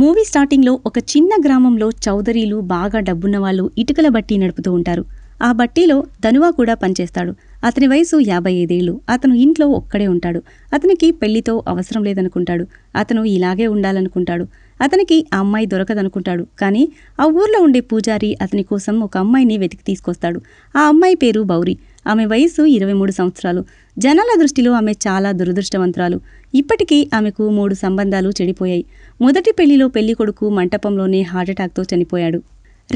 movie స్టార్టింగ్లో ఒక చిన్న గ్రామంలో చౌదరీలు బాగా డబ్బున్న వాళ్ళు ఇటుకల బట్టి నడుపుతూ ఉంటారు ఆ బట్టీలో ధనువా కూడా పనిచేస్తాడు అతని వయసు యాభై ఐదేళ్లు అతను ఇంట్లో ఒక్కడే ఉంటాడు అతనికి పెళ్లితో అవసరం లేదనుకుంటాడు అతను ఇలాగే ఉండాలనుకుంటాడు అతనికి ఆ అమ్మాయి దొరకదనుకుంటాడు కానీ ఆ ఊర్లో ఉండే పూజారి అతని కోసం ఒక అమ్మాయిని వెతికి తీసుకొస్తాడు ఆ అమ్మాయి పేరు బౌరి ఆమె వయసు ఇరవై మూడు సంవత్సరాలు జనాల దృష్టిలో ఆమె చాలా దురదృష్టవంతురాలు ఇప్పటికీ ఆమెకు మూడు సంబంధాలు చెడిపోయాయి మొదటి పెళ్లిలో పెళ్లి కొడుకు మంటపంలోనే హార్ట్అటాక్తో చనిపోయాడు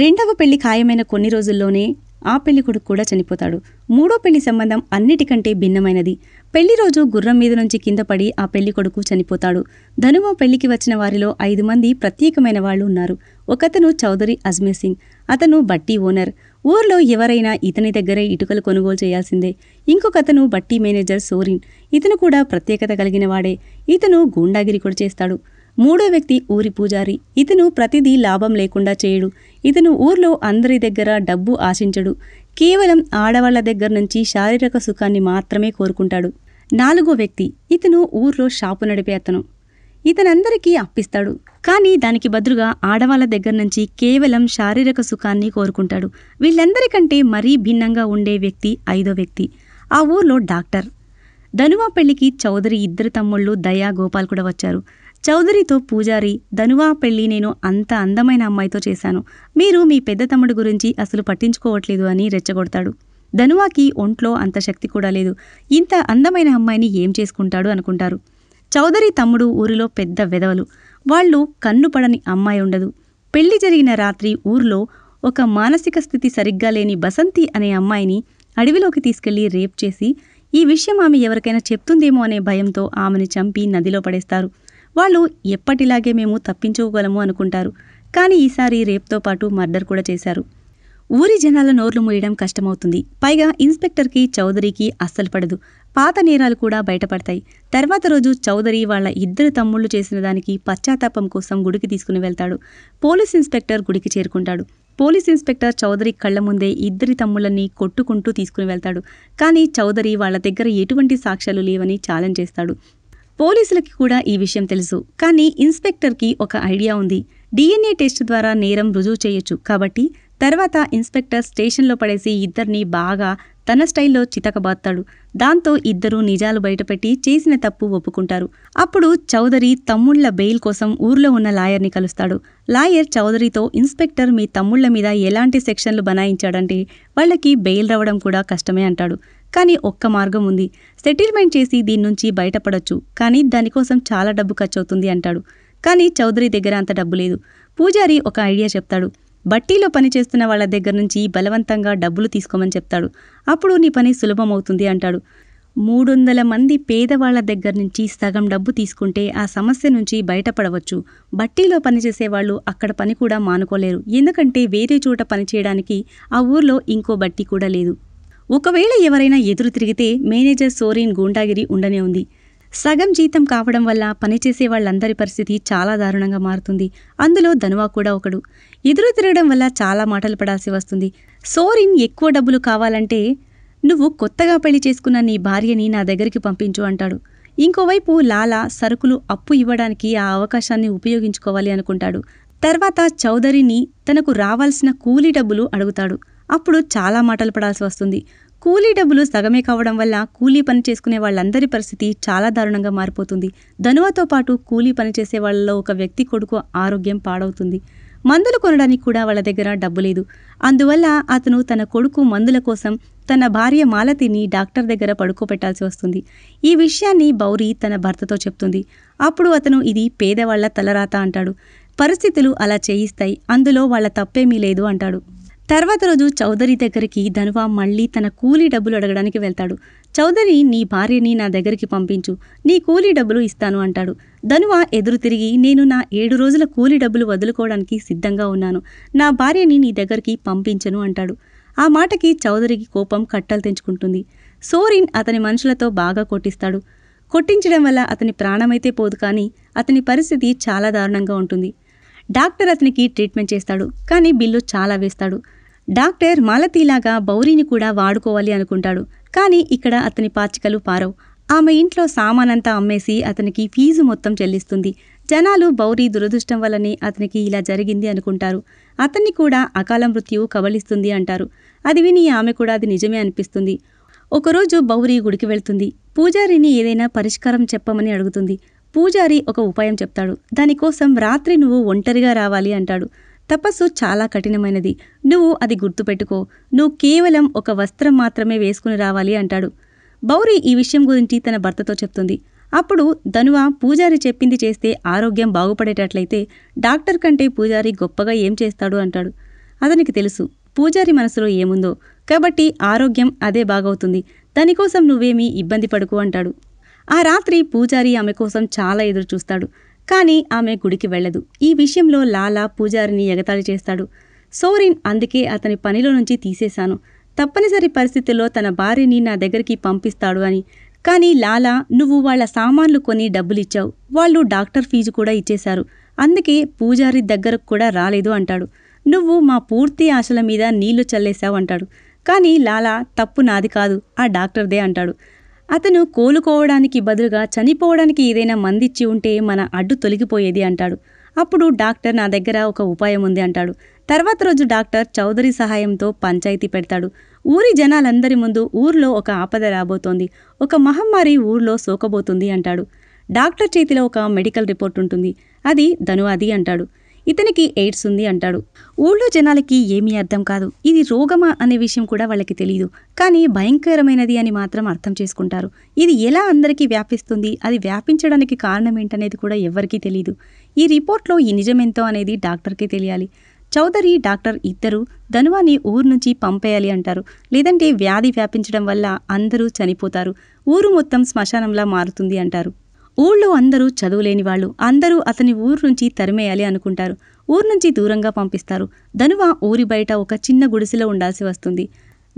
రెండవ పెళ్లి ఖాయమైన కొన్ని రోజుల్లోనే ఆ పెళ్లి కొడుకు కూడా చనిపోతాడు మూడో పెళ్లి సంబంధం అన్నిటికంటే భిన్నమైనది పెళ్లి రోజు గుర్రం మీద నుంచి కింద పడి ఆ పెళ్లి కొడుకు చనిపోతాడు ధనుమ పెళ్లికి వచ్చిన వారిలో ఐదు మంది ప్రత్యేకమైన వాళ్ళు ఉన్నారు ఒకతను చౌదరి అజ్మీర్ సింగ్ అతను బట్టి ఓనర్ ఊర్లో ఎవరైనా ఇతని దగ్గరే ఇటుకలు కొనుగోలు చేయాల్సిందే ఇంకొక అతను బట్టి మేనేజర్ సోరిన్ ఇతను కూడా ప్రత్యేకత కలిగిన వాడే ఇతను గూండాగిరి కూడా చేస్తాడు మూడో వ్యక్తి ఊరి పూజారి ఇతను ప్రతిదీ లాభం లేకుండా చేయడు ఇతను ఊర్లో అందరి దగ్గర డబ్బు ఆశించడు కేవలం ఆడవాళ్ల దగ్గర నుంచి శారీరక సుఖాన్ని మాత్రమే కోరుకుంటాడు నాలుగో వ్యక్తి ఇతను ఊర్లో షాపు నడిపే అతను ఇతనందరికీ అప్పిస్తాడు కానీ దానికి బదులుగా ఆడవాళ్ళ దగ్గర నుంచి కేవలం శారీరక సుఖాన్ని కోరుకుంటాడు వీళ్ళందరికంటే మరీ భిన్నంగా ఉండే వ్యక్తి ఐదో వ్యక్తి ఆ ఊర్లో డాక్టర్ ధనువా పెళ్లికి చౌదరి ఇద్దరు తమ్ముళ్ళు దయా గోపాల్ కూడా వచ్చారు చౌదరితో పూజారి ధనువా పెళ్లి నేను అంత అందమైన అమ్మాయితో చేశాను మీరు మీ పెద్ద తమ్ముడు గురించి అసలు పట్టించుకోవట్లేదు అని రెచ్చగొడతాడు ధనువాకి ఒంట్లో అంత శక్తి కూడా లేదు ఇంత అందమైన అమ్మాయిని ఏం చేసుకుంటాడు అనుకుంటారు చౌదరి తమ్ముడు ఊరిలో పెద్ద వెదవలు వాళ్ళు కన్నుపడని అమ్మాయి ఉండదు పెళ్లి జరిగిన రాత్రి ఊర్లో ఒక మానసిక స్థితి సరిగ్గా లేని బసంతి అనే అమ్మాయిని అడవిలోకి తీసుకెళ్లి రేప్ చేసి ఈ విషయం ఆమె ఎవరికైనా చెప్తుందేమో అనే భయంతో ఆమెను చంపి నదిలో పడేస్తారు వాళ్ళు ఎప్పటిలాగే మేము తప్పించుకోగలము అనుకుంటారు కానీ ఈసారి రేప్తో పాటు మర్డర్ కూడా చేశారు ఊరి జనాల నోర్లు మూయడం కష్టమవుతుంది పైగా ఇన్స్పెక్టర్కి చౌదరికి అస్సలు పడదు పాత నేరాలు కూడా బయటపడతాయి తర్వాత రోజు చౌదరి వాళ్ళ ఇద్దరు తమ్ముళ్ళు చేసిన దానికి పశ్చాత్తాపం కోసం గుడికి తీసుకుని వెళ్తాడు పోలీస్ ఇన్స్పెక్టర్ గుడికి చేరుకుంటాడు పోలీస్ ఇన్స్పెక్టర్ చౌదరి కళ్ల ముందే ఇద్దరి తమ్ముళ్ళని కొట్టుకుంటూ తీసుకుని వెళ్తాడు కానీ చౌదరి వాళ్ళ దగ్గర ఎటువంటి సాక్ష్యాలు లేవని ఛాలెంజ్ చేస్తాడు పోలీసులకి కూడా ఈ విషయం తెలుసు కానీ ఇన్స్పెక్టర్కి ఒక ఐడియా ఉంది డిఎన్ఏ టెస్ట్ ద్వారా నేరం రుజువు చేయొచ్చు కాబట్టి తర్వాత ఇన్స్పెక్టర్ స్టేషన్లో పడేసి ఇద్దరిని బాగా తన స్టైల్లో చితకబాత్తాడు దాంతో ఇద్దరూ నిజాలు బయటపెట్టి చేసిన తప్పు ఒప్పుకుంటారు అప్పుడు చౌదరి తమ్ముళ్ల బెయిల్ కోసం ఊర్లో ఉన్న లాయర్ని కలుస్తాడు లాయర్ చౌదరితో ఇన్స్పెక్టర్ మీ తమ్ముళ్ల మీద ఎలాంటి సెక్షన్లు బనాయించాడంటే వాళ్ళకి బెయిల్ రావడం కూడా కష్టమే అంటాడు కానీ ఒక్క మార్గం ఉంది సెటిల్మెంట్ చేసి దీని నుంచి బయటపడొచ్చు కానీ దానికోసం చాలా డబ్బు ఖర్చవుతుంది అంటాడు కానీ చౌదరి దగ్గర అంత డబ్బు లేదు పూజారి ఒక ఐడియా చెప్తాడు బట్టీలో పనిచేస్తున్న వాళ్ళ దగ్గర నుంచి బలవంతంగా డబ్బులు తీసుకోమని చెప్తాడు అప్పుడు నీ పని సులభమవుతుంది అంటాడు మూడు వందల మంది పేదవాళ్ల దగ్గర నుంచి సగం డబ్బు తీసుకుంటే ఆ సమస్య నుంచి బయటపడవచ్చు బట్టీలో పనిచేసే వాళ్ళు అక్కడ పని కూడా మానుకోలేరు ఎందుకంటే వేరే చోట పనిచేయడానికి ఆ ఊర్లో ఇంకో బట్టీ కూడా లేదు ఒకవేళ ఎవరైనా ఎదురు తిరిగితే మేనేజర్ సోరీన్ గూండాగిరి ఉండనే ఉంది సగం జీతం కావడం వల్ల పనిచేసే వాళ్ళందరి పరిస్థితి చాలా దారుణంగా మారుతుంది అందులో ధనువా కూడా ఒకడు ఎదురు తిరగడం వల్ల చాలా మాటలు పడాల్సి వస్తుంది సోరిన్ ఎక్కువ డబ్బులు కావాలంటే నువ్వు కొత్తగా పెళ్లి చేసుకున్న నీ భార్యని నా దగ్గరికి పంపించు అంటాడు ఇంకోవైపు లాలా సరుకులు అప్పు ఇవ్వడానికి ఆ అవకాశాన్ని ఉపయోగించుకోవాలి అనుకుంటాడు తర్వాత చౌదరిని తనకు రావాల్సిన కూలీ డబ్బులు అడుగుతాడు అప్పుడు చాలా మాటలు పడాల్సి వస్తుంది కూలీ డబ్బులు సగమే కావడం వల్ల కూలీ పని చేసుకునే వాళ్ళందరి పరిస్థితి చాలా దారుణంగా మారిపోతుంది ధనువతో పాటు కూలీ పని చేసే వాళ్ళలో ఒక వ్యక్తి కొడుకు ఆరోగ్యం పాడవుతుంది మందులు కొనడానికి కూడా వాళ్ళ దగ్గర డబ్బు లేదు అందువల్ల అతను తన కొడుకు మందుల కోసం తన భార్య మాలతిని డాక్టర్ దగ్గర పడుకోపెట్టాల్సి వస్తుంది ఈ విషయాన్ని బౌరి తన భర్తతో చెప్తుంది అప్పుడు అతను ఇది పేదవాళ్ల తలరాత అంటాడు పరిస్థితులు అలా చేయిస్తాయి అందులో వాళ్ళ తప్పేమీ లేదు అంటాడు తర్వాత రోజు చౌదరి దగ్గరికి ధనువా మళ్ళీ తన కూలీ డబ్బులు అడగడానికి వెళ్తాడు చౌదరి నీ భార్యని నా దగ్గరికి పంపించు నీ కూలీ డబ్బులు ఇస్తాను అంటాడు ధనువా ఎదురు తిరిగి నేను నా ఏడు రోజుల కూలీ డబ్బులు వదులుకోవడానికి సిద్ధంగా ఉన్నాను నా భార్యని నీ దగ్గరికి పంపించను అంటాడు ఆ మాటకి చౌదరికి కోపం కట్టలు తెంచుకుంటుంది సోరిన్ అతని మనుషులతో బాగా కొట్టిస్తాడు కొట్టించడం వల్ల అతని ప్రాణమైతే పోదు కానీ అతని పరిస్థితి చాలా దారుణంగా ఉంటుంది డాక్టర్ అతనికి ట్రీట్మెంట్ చేస్తాడు కానీ బిల్లు చాలా వేస్తాడు డాక్టర్ మాలతీలాగా బౌరీని కూడా వాడుకోవాలి అనుకుంటాడు కానీ ఇక్కడ అతని పాచికలు పారవు ఆమె ఇంట్లో సామానంతా అమ్మేసి అతనికి ఫీజు మొత్తం చెల్లిస్తుంది జనాలు బౌరీ దురదృష్టం వల్లనే అతనికి ఇలా జరిగింది అనుకుంటారు అతన్ని కూడా అకాల మృత్యువు కబలిస్తుంది అంటారు అది విని ఆమె కూడా అది నిజమే అనిపిస్తుంది ఒకరోజు బౌరీ గుడికి వెళ్తుంది పూజారిని ఏదైనా పరిష్కారం చెప్పమని అడుగుతుంది పూజారి ఒక ఉపాయం చెప్తాడు దానికోసం రాత్రి నువ్వు ఒంటరిగా రావాలి అంటాడు తపస్సు చాలా కఠినమైనది నువ్వు అది గుర్తుపెట్టుకో నువ్వు కేవలం ఒక వస్త్రం మాత్రమే వేసుకుని రావాలి అంటాడు బౌరి ఈ విషయం గురించి తన భర్తతో చెప్తుంది అప్పుడు ధనువ పూజారి చెప్పింది చేస్తే ఆరోగ్యం బాగుపడేటట్లయితే డాక్టర్ కంటే పూజారి గొప్పగా ఏం చేస్తాడు అంటాడు అతనికి తెలుసు పూజారి మనసులో ఏముందో కాబట్టి ఆరోగ్యం అదే బాగవుతుంది దానికోసం నువ్వేమీ ఇబ్బంది పడుకు అంటాడు ఆ రాత్రి పూజారి ఆమె కోసం చాలా ఎదురు చూస్తాడు కానీ ఆమె గుడికి వెళ్ళదు ఈ విషయంలో లాలా పూజారిని ఎగతాళి చేస్తాడు సోరిన్ అందుకే అతని పనిలో నుంచి తీసేశాను తప్పనిసరి పరిస్థితుల్లో తన భార్యని నా దగ్గరికి పంపిస్తాడు అని కానీ లాలా నువ్వు వాళ్ల సామాన్లు కొని డబ్బులిచ్చావు వాళ్ళు డాక్టర్ ఫీజు కూడా ఇచ్చేశారు అందుకే పూజారి దగ్గరకు కూడా రాలేదు అంటాడు నువ్వు మా పూర్తి ఆశల మీద నీళ్లు చల్లేశావు అంటాడు కానీ లాలా తప్పు నాది కాదు ఆ డాక్టర్దే అంటాడు అతను కోలుకోవడానికి బదులుగా చనిపోవడానికి ఏదైనా మందిచ్చి ఉంటే మన అడ్డు తొలగిపోయేది అంటాడు అప్పుడు డాక్టర్ నా దగ్గర ఒక ఉపాయం ఉంది అంటాడు తర్వాత రోజు డాక్టర్ చౌదరి సహాయంతో పంచాయతీ పెడతాడు ఊరి జనాలందరి ముందు ఊర్లో ఒక ఆపద రాబోతోంది ఒక మహమ్మారి ఊర్లో సోకబోతుంది అంటాడు డాక్టర్ చేతిలో ఒక మెడికల్ రిపోర్ట్ ఉంటుంది అది ధనువాది అంటాడు ఇతనికి ఎయిడ్స్ ఉంది అంటాడు ఊళ్ళో జనాలకి ఏమీ అర్థం కాదు ఇది రోగమా అనే విషయం కూడా వాళ్ళకి తెలియదు కానీ భయంకరమైనది అని మాత్రం అర్థం చేసుకుంటారు ఇది ఎలా అందరికీ వ్యాపిస్తుంది అది వ్యాపించడానికి కారణం ఏంటనేది కూడా ఎవ్వరికీ తెలియదు ఈ రిపోర్ట్లో ఈ నిజమెంతో అనేది డాక్టర్కి తెలియాలి చౌదరి డాక్టర్ ఇద్దరు ధనువాని ఊరు నుంచి పంపేయాలి అంటారు లేదంటే వ్యాధి వ్యాపించడం వల్ల అందరూ చనిపోతారు ఊరు మొత్తం శ్మశానంలా మారుతుంది అంటారు ఊళ్ళో అందరూ చదువులేని వాళ్ళు అందరూ అతని ఊరు నుంచి తరిమేయాలి అనుకుంటారు ఊరు నుంచి దూరంగా పంపిస్తారు ధనువ ఊరి బయట ఒక చిన్న గుడిసెలో ఉండాల్సి వస్తుంది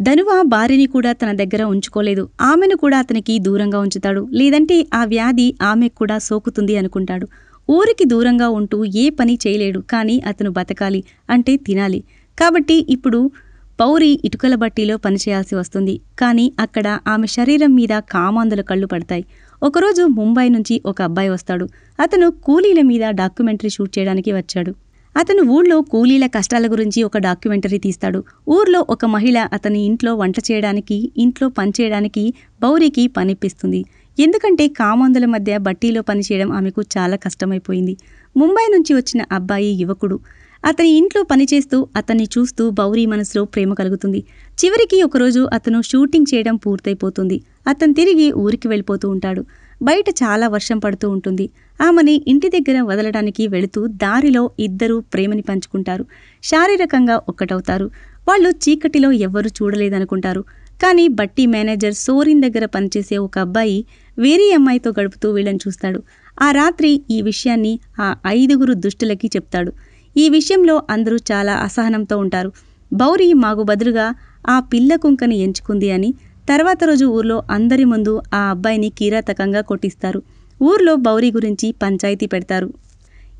ధనువ భార్యని కూడా తన దగ్గర ఉంచుకోలేదు ఆమెను కూడా అతనికి దూరంగా ఉంచుతాడు లేదంటే ఆ వ్యాధి ఆమెకు కూడా సోకుతుంది అనుకుంటాడు ఊరికి దూరంగా ఉంటూ ఏ పని చేయలేడు కానీ అతను బతకాలి అంటే తినాలి కాబట్టి ఇప్పుడు పౌరి ఇటుకల బట్టీలో పనిచేయాల్సి వస్తుంది కానీ అక్కడ ఆమె శరీరం మీద కామాందుల కళ్ళు పడతాయి ఒకరోజు ముంబై నుంచి ఒక అబ్బాయి వస్తాడు అతను కూలీల మీద డాక్యుమెంటరీ షూట్ చేయడానికి వచ్చాడు అతను ఊళ్ళో కూలీల కష్టాల గురించి ఒక డాక్యుమెంటరీ తీస్తాడు ఊర్లో ఒక మహిళ అతని ఇంట్లో వంట చేయడానికి ఇంట్లో పనిచేయడానికి బౌరికి పనిపిస్తుంది ఎందుకంటే కామందుల మధ్య బట్టీలో పనిచేయడం ఆమెకు చాలా కష్టమైపోయింది ముంబై నుంచి వచ్చిన అబ్బాయి యువకుడు అతని ఇంట్లో పనిచేస్తూ అతన్ని చూస్తూ బౌరీ మనసులో ప్రేమ కలుగుతుంది చివరికి ఒకరోజు అతను షూటింగ్ చేయడం పూర్తయిపోతుంది అతను తిరిగి ఊరికి వెళ్ళిపోతూ ఉంటాడు బయట చాలా వర్షం పడుతూ ఉంటుంది ఆమెని ఇంటి దగ్గర వదలడానికి వెళుతూ దారిలో ఇద్దరు ప్రేమని పంచుకుంటారు శారీరకంగా ఒక్కటవుతారు వాళ్ళు చీకటిలో ఎవ్వరూ చూడలేదనుకుంటారు కానీ బట్టి మేనేజర్ సోరిన్ దగ్గర పనిచేసే ఒక అబ్బాయి వేరే అమ్మాయితో గడుపుతూ వీళ్ళని చూస్తాడు ఆ రాత్రి ఈ విషయాన్ని ఆ ఐదుగురు దుష్టులకి చెప్తాడు ఈ విషయంలో అందరూ చాలా అసహనంతో ఉంటారు బౌరి మాకు బదులుగా ఆ పిల్ల కుంకని ఎంచుకుంది అని తర్వాత రోజు ఊర్లో అందరి ముందు ఆ అబ్బాయిని కీరాతకంగా కొట్టిస్తారు ఊర్లో బౌరీ గురించి పంచాయతీ పెడతారు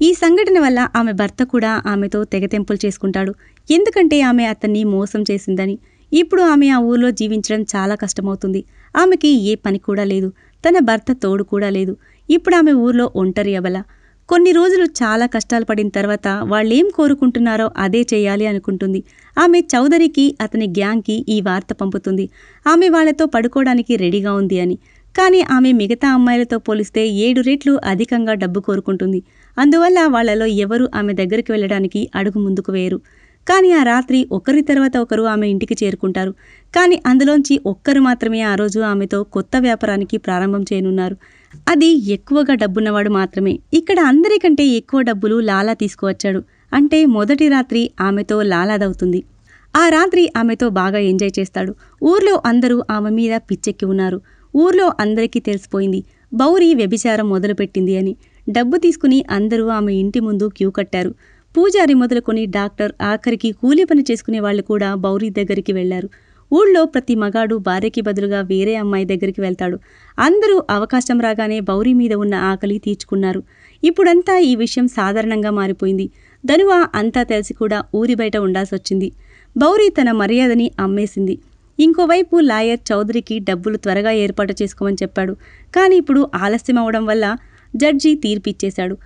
ఈ సంఘటన వల్ల ఆమె భర్త కూడా ఆమెతో తెగతెంపులు చేసుకుంటాడు ఎందుకంటే ఆమె అతన్ని మోసం చేసిందని ఇప్పుడు ఆమె ఆ ఊర్లో జీవించడం చాలా కష్టమవుతుంది ఆమెకి ఏ పని కూడా లేదు తన భర్త తోడు కూడా లేదు ఇప్పుడు ఆమె ఊర్లో ఒంటరి అవల కొన్ని రోజులు చాలా కష్టాలు పడిన తర్వాత వాళ్ళేం కోరుకుంటున్నారో అదే చేయాలి అనుకుంటుంది ఆమె చౌదరికి అతని గ్యాంగ్కి ఈ వార్త పంపుతుంది ఆమె వాళ్లతో పడుకోవడానికి రెడీగా ఉంది అని కానీ ఆమె మిగతా అమ్మాయిలతో పోలిస్తే ఏడు రెట్లు అధికంగా డబ్బు కోరుకుంటుంది అందువల్ల వాళ్లలో ఎవరు ఆమె దగ్గరికి వెళ్ళడానికి అడుగు ముందుకు వేయరు కానీ ఆ రాత్రి ఒకరి తర్వాత ఒకరు ఆమె ఇంటికి చేరుకుంటారు కానీ అందులోంచి ఒక్కరు మాత్రమే ఆ రోజు ఆమెతో కొత్త వ్యాపారానికి ప్రారంభం చేయనున్నారు అది ఎక్కువగా డబ్బున్నవాడు మాత్రమే ఇక్కడ అందరికంటే ఎక్కువ డబ్బులు లాలా తీసుకువచ్చాడు అంటే మొదటి రాత్రి ఆమెతో లాలాదవుతుంది ఆ రాత్రి ఆమెతో బాగా ఎంజాయ్ చేస్తాడు ఊర్లో అందరూ ఆమె మీద పిచ్చెక్కి ఉన్నారు ఊర్లో అందరికీ తెలిసిపోయింది బౌరి వ్యభిచారం మొదలుపెట్టింది అని డబ్బు తీసుకుని అందరూ ఆమె ఇంటి ముందు క్యూ కట్టారు పూజారి మొదలుకొని డాక్టర్ ఆఖరికి కూలీ పని చేసుకునే వాళ్ళు కూడా బౌరీ దగ్గరికి వెళ్లారు ఊళ్ళో ప్రతి మగాడు భార్యకి బదులుగా వేరే అమ్మాయి దగ్గరికి వెళ్తాడు అందరూ అవకాశం రాగానే బౌరి మీద ఉన్న ఆకలి తీర్చుకున్నారు ఇప్పుడంతా ఈ విషయం సాధారణంగా మారిపోయింది ధనువ అంతా తెలిసి కూడా ఊరి బయట ఉండాల్సి వచ్చింది బౌరి తన మర్యాదని అమ్మేసింది ఇంకోవైపు లాయర్ చౌదరికి డబ్బులు త్వరగా ఏర్పాటు చేసుకోమని చెప్పాడు కానీ ఇప్పుడు ఆలస్యం అవడం వల్ల జడ్జి తీర్పిచ్చేశాడు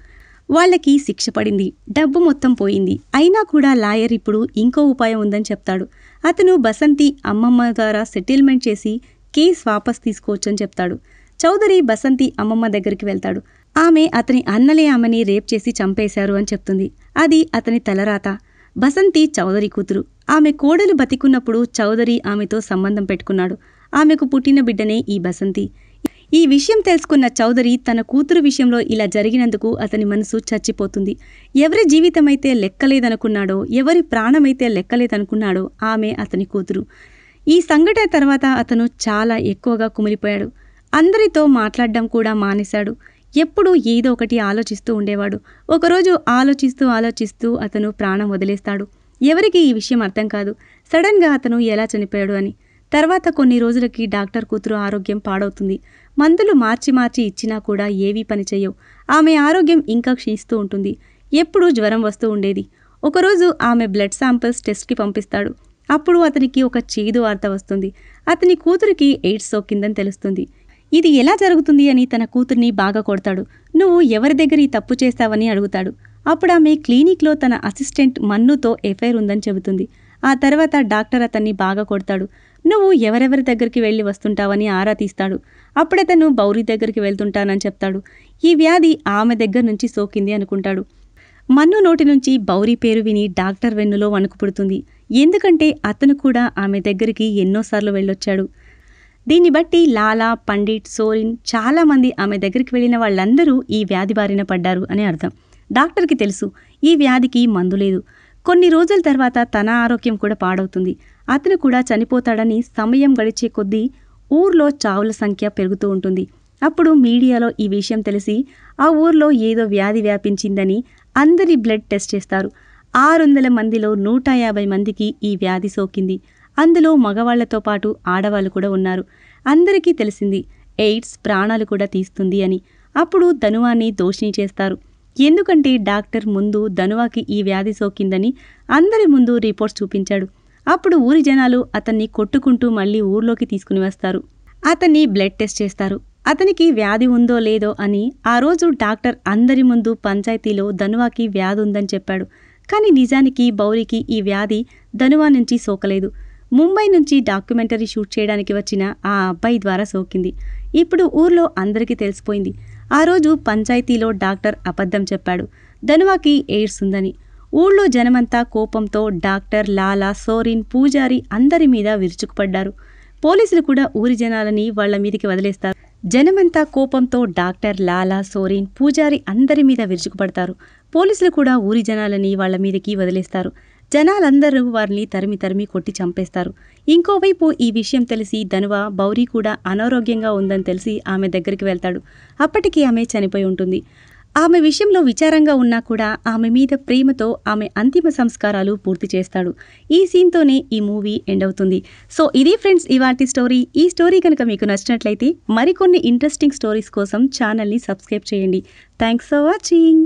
వాళ్ళకి శిక్ష పడింది డబ్బు మొత్తం పోయింది అయినా కూడా లాయర్ ఇప్పుడు ఇంకో ఉపాయం ఉందని చెప్తాడు అతను బసంతి అమ్మమ్మ ద్వారా సెటిల్మెంట్ చేసి కేస్ వాపస్ తీసుకోవచ్చని చెప్తాడు చౌదరి బసంతి అమ్మమ్మ దగ్గరికి వెళ్తాడు ఆమె అతని అన్నలే ఆమెని రేప్ చేసి చంపేశారు అని చెప్తుంది అది అతని తలరాత బసంతి చౌదరి కూతురు ఆమె కోడలు బతికున్నప్పుడు చౌదరి ఆమెతో సంబంధం పెట్టుకున్నాడు ఆమెకు పుట్టిన బిడ్డనే ఈ బసంతి ఈ విషయం తెలుసుకున్న చౌదరి తన కూతురు విషయంలో ఇలా జరిగినందుకు అతని మనసు చచ్చిపోతుంది ఎవరి జీవితమైతే లెక్కలేదనుకున్నాడో ఎవరి ప్రాణమైతే లెక్కలేదనుకున్నాడో ఆమె అతని కూతురు ఈ సంఘటన తర్వాత అతను చాలా ఎక్కువగా కుమిలిపోయాడు అందరితో మాట్లాడడం కూడా మానేశాడు ఎప్పుడూ ఏదో ఒకటి ఆలోచిస్తూ ఉండేవాడు ఒకరోజు ఆలోచిస్తూ ఆలోచిస్తూ అతను ప్రాణం వదిలేస్తాడు ఎవరికి ఈ విషయం అర్థం కాదు సడన్గా అతను ఎలా చనిపోయాడు అని తర్వాత కొన్ని రోజులకి డాక్టర్ కూతురు ఆరోగ్యం పాడవుతుంది మందులు మార్చి మార్చి ఇచ్చినా కూడా ఏవీ పనిచేయవు ఆమె ఆరోగ్యం ఇంకా క్షీణిస్తూ ఉంటుంది ఎప్పుడూ జ్వరం వస్తూ ఉండేది ఒకరోజు ఆమె బ్లడ్ శాంపిల్స్ టెస్ట్కి పంపిస్తాడు అప్పుడు అతనికి ఒక చేదు వార్త వస్తుంది అతని కూతురికి ఎయిడ్స్ సోకిందని తెలుస్తుంది ఇది ఎలా జరుగుతుంది అని తన కూతుర్ని బాగా కొడతాడు నువ్వు ఎవరి దగ్గర ఈ తప్పు చేస్తావని అడుగుతాడు అప్పుడు ఆమె క్లినిక్లో తన అసిస్టెంట్ మన్నుతో ఎఫైర్ ఉందని చెబుతుంది ఆ తర్వాత డాక్టర్ అతన్ని బాగా కొడతాడు నువ్వు ఎవరెవరి దగ్గరికి వెళ్ళి వస్తుంటావని ఆరా తీస్తాడు అప్పుడే తను బౌరి దగ్గరికి వెళ్తుంటానని చెప్తాడు ఈ వ్యాధి ఆమె దగ్గర నుంచి సోకింది అనుకుంటాడు మన్ను నోటి నుంచి బౌరి పేరు విని డాక్టర్ వెన్నులో వణుకు పుడుతుంది ఎందుకంటే అతను కూడా ఆమె దగ్గరికి ఎన్నోసార్లు వెళ్ళొచ్చాడు దీన్ని బట్టి లాలా పండిట్ సోరిన్ చాలామంది ఆమె దగ్గరికి వెళ్ళిన వాళ్ళందరూ ఈ వ్యాధి బారిన పడ్డారు అని అర్థం డాక్టర్కి తెలుసు ఈ వ్యాధికి మందు లేదు కొన్ని రోజుల తర్వాత తన ఆరోగ్యం కూడా పాడవుతుంది అతను కూడా చనిపోతాడని సమయం గడిచే కొద్దీ ఊర్లో చావుల సంఖ్య పెరుగుతూ ఉంటుంది అప్పుడు మీడియాలో ఈ విషయం తెలిసి ఆ ఊర్లో ఏదో వ్యాధి వ్యాపించిందని అందరి బ్లడ్ టెస్ట్ చేస్తారు ఆరు వందల మందిలో నూట యాభై మందికి ఈ వ్యాధి సోకింది అందులో మగవాళ్లతో పాటు ఆడవాళ్ళు కూడా ఉన్నారు అందరికీ తెలిసింది ఎయిడ్స్ ప్రాణాలు కూడా తీస్తుంది అని అప్పుడు ధనువాన్ని దోషిణి చేస్తారు ఎందుకంటే డాక్టర్ ముందు ధనువాకి ఈ వ్యాధి సోకిందని అందరి ముందు రిపోర్ట్స్ చూపించాడు అప్పుడు ఊరి జనాలు అతన్ని కొట్టుకుంటూ మళ్ళీ ఊర్లోకి తీసుకుని వస్తారు అతన్ని బ్లడ్ టెస్ట్ చేస్తారు అతనికి వ్యాధి ఉందో లేదో అని ఆ రోజు డాక్టర్ అందరి ముందు పంచాయతీలో ధనువాకి వ్యాధి ఉందని చెప్పాడు కానీ నిజానికి బౌరికి ఈ వ్యాధి ధనువా నుంచి సోకలేదు ముంబై నుంచి డాక్యుమెంటరీ షూట్ చేయడానికి వచ్చిన ఆ అబ్బాయి ద్వారా సోకింది ఇప్పుడు ఊర్లో అందరికీ తెలిసిపోయింది ఆ రోజు పంచాయతీలో డాక్టర్ అబద్ధం చెప్పాడు ధనువాకి ఎయిడ్స్ ఉందని ఊళ్ళో జనమంతా కోపంతో డాక్టర్ లాలా సోరిన్ పూజారి అందరి మీద విరుచుకుపడ్డారు పోలీసులు కూడా ఊరి జనాలని వాళ్ల మీదకి వదిలేస్తారు జనమంతా కోపంతో డాక్టర్ లాలా సోరిన్ పూజారి అందరి మీద విరుచుకుపడతారు పోలీసులు కూడా ఊరి జనాలని వాళ్ల మీదకి వదిలేస్తారు జనాలందరూ వారిని తరిమి తరిమి కొట్టి చంపేస్తారు ఇంకోవైపు ఈ విషయం తెలిసి ధనువ బౌరీ కూడా అనారోగ్యంగా ఉందని తెలిసి ఆమె దగ్గరికి వెళ్తాడు అప్పటికి ఆమె చనిపోయి ఉంటుంది ఆమె విషయంలో విచారంగా ఉన్నా కూడా ఆమె మీద ప్రేమతో ఆమె అంతిమ సంస్కారాలు పూర్తి చేస్తాడు ఈ సీన్తోనే ఈ మూవీ ఎండ్ అవుతుంది సో ఇది ఫ్రెండ్స్ ఇవాటి స్టోరీ ఈ స్టోరీ కనుక మీకు నచ్చినట్లయితే మరికొన్ని ఇంట్రెస్టింగ్ స్టోరీస్ కోసం ఛానల్ని సబ్స్క్రైబ్ చేయండి థ్యాంక్స్ ఫర్ వాచింగ్